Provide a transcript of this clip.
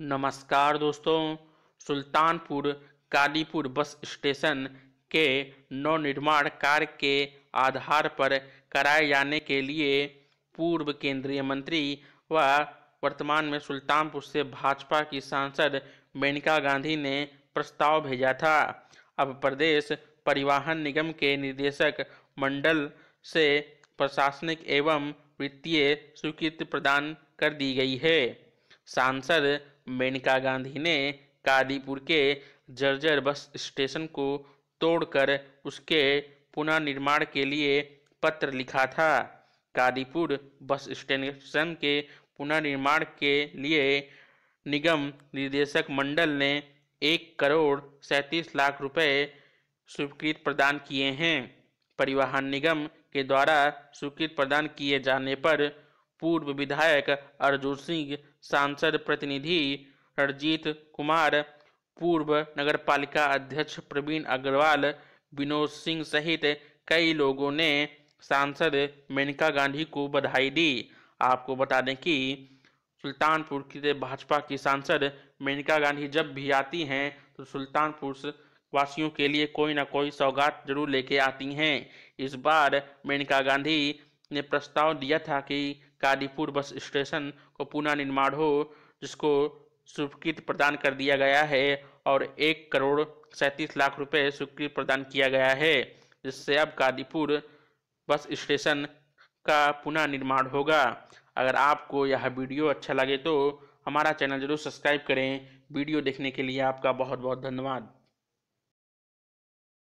नमस्कार दोस्तों Sultanpur Kalipur bus station के नवनिर्माण कार्य के आधार पर कराए जाने के लिए पूर्व केंद्रीय मंत्री व वर्तमान में सुल्तानपुर से भाजपा की सांसद मेनका गांधी ने प्रस्ताव भेजा था अब प्रदेश परिवहन निगम के निदेशक मंडल से प्रशासनिक एवं वित्तीय स्वीकृति प्रदान कर दी गई है सांसद मेनका गांधी ने कादीपुर के जर्जर बस स्टेशन को तोड़कर उसके पुनर्निर्माण के लिए पत्र लिखा था कादीपुर बस स्टेशन के पुनर्निर्माण के लिए निगम निदेशक मंडल ने एक करोड़ सैंतीस लाख रुपए स्वीकृत प्रदान किए हैं परिवहन निगम के द्वारा स्वीकृत प्रदान किए जाने पर पूर्व विधायक अर्जुन सिंह सांसद प्रतिनिधि रणजीत कुमार पूर्व नगर पालिका अध्यक्ष प्रवीण अग्रवाल विनोद सिंह सहित कई लोगों ने सांसद मेनका गांधी को बधाई दी आपको बता दें कि सुल्तानपुर के भाजपा की सांसद मेनका गांधी जब भी आती हैं तो सुल्तानपुर वासियों के लिए कोई ना कोई सौगात जरूर लेके आती हैं इस बार मेनका गांधी ने प्रस्ताव दिया था कि कादीपुर बस स्टेशन को पुनः निर्माण हो जिसको स्वीकृत प्रदान कर दिया गया है और एक करोड़ सैंतीस लाख रुपए स्वीकृत प्रदान किया गया है जिससे अब कादीपुर बस स्टेशन का पुनः निर्माण होगा अगर आपको यह वीडियो अच्छा लगे तो हमारा चैनल जरूर सब्सक्राइब करें वीडियो देखने के लिए आपका बहुत बहुत धन्यवाद